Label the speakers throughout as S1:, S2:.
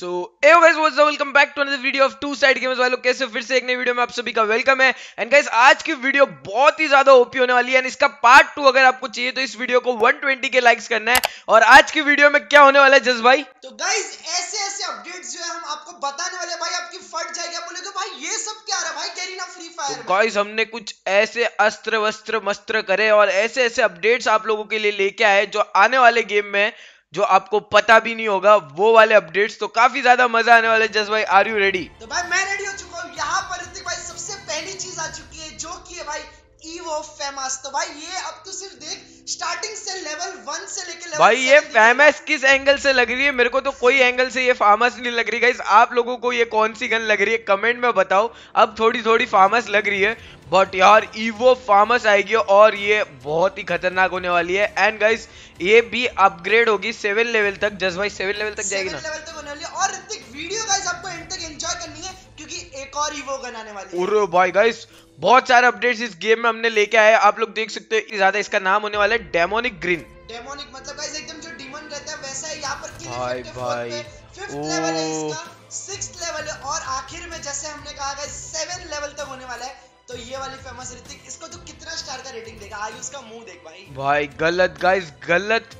S1: So a guys what's up welcome back to another video of two side games वालों कैसे फिर से एक नई वीडियो में आप सभी का वेलकम है एंड गाइस आज की वीडियो बहुत ही ज्यादा ओपी होने वाली है एंड इसका पार्ट टू अगर आपको चाहिए तो इस वीडियो को 120 के लाइक्स करना है और आज की वीडियो में क्या होने वाला है जस भाई
S2: तो गाइज ऐसे ऐसे अपडेट्स जो है हम आपको बताने वाले भाई आपकी फट जाएगी बोले तो भाई ये सब क्या रहा भाई कैरी ना फ्री फायर तो
S1: गाइज हमने कुछ ऐसे अस्त्र वस्त्र मस्त्र करे और ऐसे ऐसे अपडेट्स आप लोगों के लिए लेके आए जो आने वाले गेम में जो आपको पता भी नहीं होगा वो वाले अपडेट्स तो काफी ज्यादा मजा आने वाले जस भाई आर यू रेडी
S2: तो भाई मैं रेडी हो चुका हूँ यहाँ पर ऋतिक भाई सबसे पहली चीज आ चुकी है जो की है भाई फेमस तो भाई ये अब तो सिर्फ देख स्टार्टिंग से लेवल वन से लेके लेवल भाई
S1: ये फेमस किस एंगल से लग रही है मेरे को तो कोई एंगल से ये नहीं लग रही गाइस आप लोगों को ये कौन सी गन लग रही है कमेंट में बताओ अब थोड़ी थोड़ी फार्मस लग रही है बट यार ईवो फार्मस आएगी और ये बहुत ही खतरनाक होने वाली है एंड गाइस ये भी अपग्रेड होगी सेवन लेवल तक जस्ट भाई सेवन लेवल तक जाएगी ना
S2: लेवल तक होने वाली है और वीडियो गाइस आपको एंड तक एंजॉय करनी है क्योंकि एक और ईवो गन आने वाली
S1: है भाई गाइस बहुत सारे अपडेट्स इस गेम में हमने लेके आए आप लोग देख सकते हो ज्यादा इसका नाम होने वाला है डेमोनिक ग्रीन डेमोनिक मतलब गाइस एकदम जो
S2: डीमन रहता है वैसा है यहाँ पर भाई भाई फिफ्थ लेवल है इसका सिक्स्थ लेवल है और आखिर में जैसे हमने कहा गाइस सेवन लेवल तक होने वाला है तो ये वाली फेमस ऋतिक इसको तो कितना स्टार का रेटिंग देगा आज उसका मुंह देख
S1: भाई भाई गलत गाइस गलत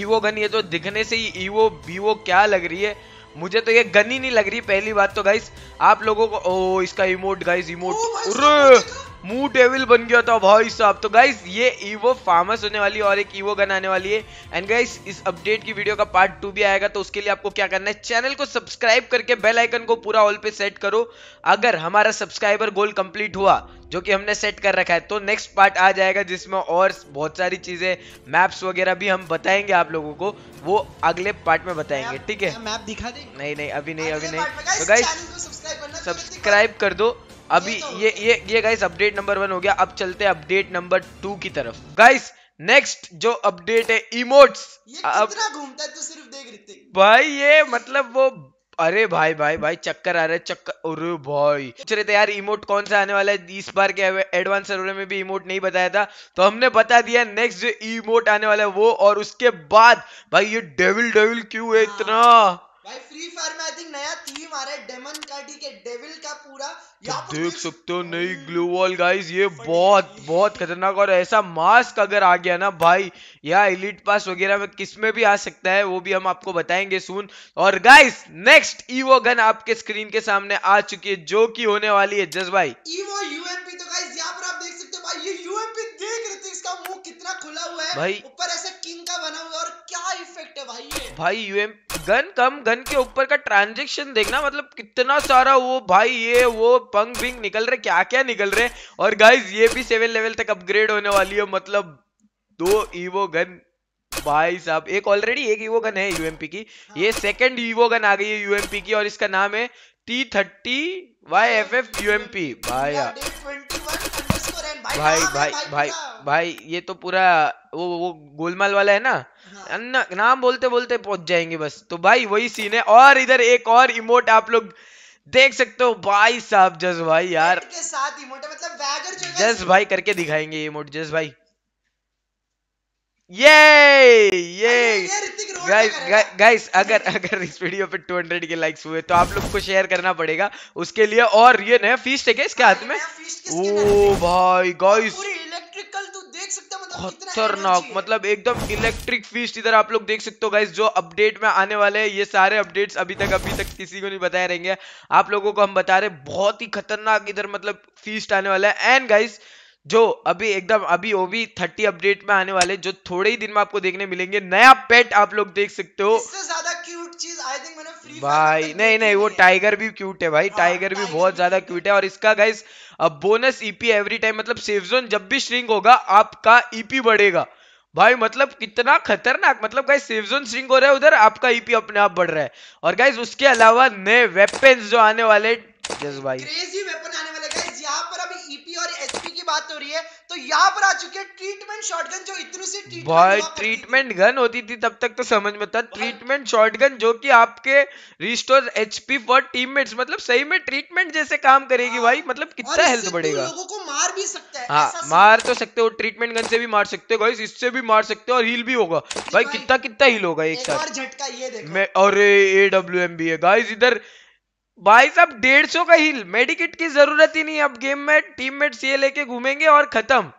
S1: ईवो गन ये तो दिखने से ही ईवो बीवो क्या लग रही है मुझे तो ये गन ही नहीं लग रही पहली बात तो गाइस आप लोगों को ओ इसका इमोट गाइस इमोट अरे मुंह टेबिल बन गया था भाई साहब तो गाइस ये ईवो फार्मस होने वाली है और एक ईवो गन आने वाली है एंड गाइस इस अपडेट की वीडियो का पार्ट टू भी आएगा तो उसके लिए आपको क्या करना है चैनल को सब्सक्राइब करके बेल आइकन को पूरा ऑल पे सेट करो अगर हमारा सब्सक्राइबर गोल कंप्लीट हुआ जो कि हमने सेट कर रखा है तो नेक्स्ट पार्ट आ जाएगा जिसमें और बहुत सारी चीजें मैप्स वगैरह भी हम बताएंगे आप लोगों को वो अगले पार्ट में बताएंगे ठीक है मैप दिखा दें नहीं नहीं अभी नहीं अभी नहीं तो गाइस सब्सक्राइब कर दो अभी ये ये ये गाइस अपडेट नंबर वन हो गया अब चलते हैं अपडेट नंबर टू की तरफ गाइस नेक्स्ट जो अपडेट है इमोट्स अब घूमता है तो सिर्फ देख रहे भाई ये मतलब वो अरे भाई भाई भाई चक्कर आ रहा है चक्कर अरे भाई पूछ रहे थे यार इमोट कौन सा आने वाला है इस बार के एडवांस सर्वर में भी इमोट नहीं बताया था तो हमने बता दिया नेक्स्ट जो इमोट आने वाला है वो और उसके बाद भाई ये डेविल डेविल क्यों है इतना हाँ।
S2: भाई फ्री फायर में आई थिंक नया थीम आ रहा है डेमन का ठीक है डेविल का पूरा
S1: यहाँ पर देख सकते हो नई ग्लू वॉल गाइस ये बहुत बहुत खतरनाक और ऐसा मास्क अगर आ गया ना भाई या एलिट पास वगैरह में किस में भी आ सकता है वो भी हम आपको बताएंगे सुन और गाइस नेक्स्ट ईवो गन आपके स्क्रीन के सामने आ चुकी है जो की होने वाली है जज भाई
S2: ईवो यूएमपी तो गाइस यहाँ पर आप देख सकते हो भाई ये यूएमपी देख रहे थे इसका मुंह कितना खुला हुआ है भाई ऊपर ऐसा किंग का बना हुआ है और क्या इफेक्ट है भाई ये
S1: भाई यूएमपी गन कम गन के ऊपर का ट्रांजेक्शन देखना मतलब कितना सारा वो भाई ये वो पंग बिंग निकल रहे क्या क्या निकल रहे और गाइज ये भी सेवन लेवल तक अपग्रेड होने वाली है मतलब दो ईवो गन भाई साहब एक ऑलरेडी एक ईवो गन है यूएमपी की ये सेकंड ईवो गन आ गई है यूएमपी की और इसका नाम है T thirty Y F F UMP भाई भाई भाई भाई भाई ये तो पूरा वो वो गोलमाल वाला है ना हाँ। नाम बोलते बोलते पहुंच जाएंगे बस तो भाई वही सीन है और इधर एक और इमोट आप लोग देख सकते हो भाई साहब जस भाई यार
S2: के साथ इमोट मतलब
S1: जस भाई करके दिखाएंगे इमोट जस भाई ये ये गाइस अगर अगर इस वीडियो पे 200 के लाइक्स हुए तो आप लोग को शेयर करना पड़ेगा उसके लिए और ये नया फीस्ट है क्या इसके हाथ में ओ भाई गाइस मतलब खतरनाक मतलब एकदम इलेक्ट्रिक फीस्ट इधर आप लोग देख सकते हो गाइस जो अपडेट में आने वाले हैं ये सारे अपडेट्स अभी तक अभी तक किसी को नहीं बताए रहेंगे आप लोगों को हम बता रहे बहुत ही खतरनाक इधर मतलब फीस्ट आने वाला है एंड गाइस जो अभी एकदम अभी वो भी थर्टी अपडेट में आने वाले जो थोड़े ही दिन में आपको देखने मिलेंगे नया पेट आप लोग देख सकते हो भाई नहीं नहीं वो टाइगर भी क्यूट है भाई हाँ, टाइगर भी बहुत ज्यादा क्यूट है और इसका गाइस अब बोनस ईपी एवरी टाइम मतलब सेफ जोन जब भी श्रिंक होगा आपका ईपी e बढ़ेगा भाई मतलब कितना खतरनाक मतलब गाइस सेफ जोन श्रिंक हो रहा है उधर आपका ईपी e अपने आप बढ़ रहा है और गाइस उसके अलावा नए वेपन जो आने वाले जस भाई
S2: क्रेजी वेपन आने वाले बात हो रही है तो यहाँ पर आ चुके ट्रीटमेंट शॉटगन जो इतनी सी ट्रीटमेंट
S1: ट्रीटमेंट गन होती थी तब तक तो समझ में था ट्रीटमेंट शॉटगन जो कि आपके रिस्टोर एचपी फॉर टीममेट्स मतलब सही में ट्रीटमेंट जैसे काम करेगी भाई हाँ। मतलब कितना हेल्थ बढ़ेगा लोगों को मार भी सकते हैं हाँ मार तो सकते हो ट्रीटमेंट गन से भी मार सकते हो गाइस इससे भी मार सकते हो और हील भी होगा भाई कितना कितना हील होगा एक साथ झटका ये देखो अरे एम बी है गाइस इधर भाई साहब डेढ़ सौ का हिल मेडिकेट की जरूरत ही नहीं अब गेम में टीममेट्स ये लेके घूमेंगे और खत्म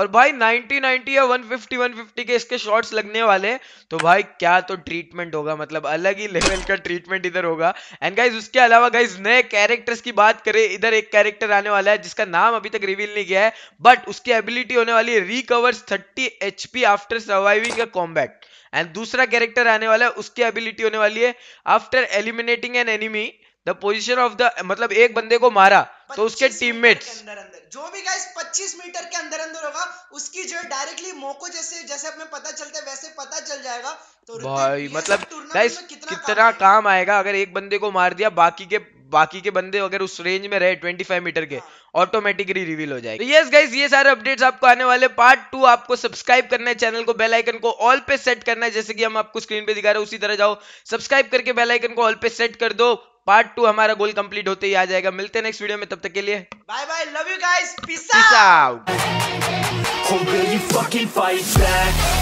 S1: और भाई 90 90 या 150 150 के इसके शॉट्स लगने वाले तो भाई क्या तो ट्रीटमेंट होगा मतलब अलग ही लेवल का ट्रीटमेंट इधर होगा एंड गाइज उसके अलावा गाइज नए कैरेक्टर्स की बात करें इधर एक कैरेक्टर आने वाला है जिसका नाम अभी तक रिवील नहीं गया है बट उसकी एबिलिटी होने वाली है recovers thirty H after surviving a combat and दूसरा कैरेक्टर आने वाला है उसकी एबिलिटी होने वाली है after eliminating an enemy the position of the मतलब एक बंदे को मारा तो उसके टीममेट
S2: अंदर अंदर जो भी गाइस 25 मीटर के अंदर अंदर होगा उसकी जो डायरेक्टली मोको जैसे जैसे अपने पता चलते वैसे पता चल जाएगा तो
S1: भाई मतलब गाइस कितना, कितना काम, काम आएगा अगर एक बंदे को मार दिया बाकी के बाकी के बंदे अगर उस रेंज में रहे 25 मीटर के ऑटोमेटिकली हाँ। रिवील हो जाएगा यस तो गाइस ये सारे अपडेट्स आपको आने वाले पार्ट टू आपको सब्सक्राइब करना है चैनल को बेल आइकन को ऑल पे सेट करना है जैसे कि हम आपको स्क्रीन पे दिखा रहे हैं उसी तरह जाओ सब्सक्राइब करके बेल आइकन को ऑल पे सेट कर दो पार्ट टू हमारा गोल कंप्लीट होते ही आ जाएगा मिलते हैं नेक्स्ट वीडियो में तब तक के लिए
S2: bye bye love you guys peace
S1: out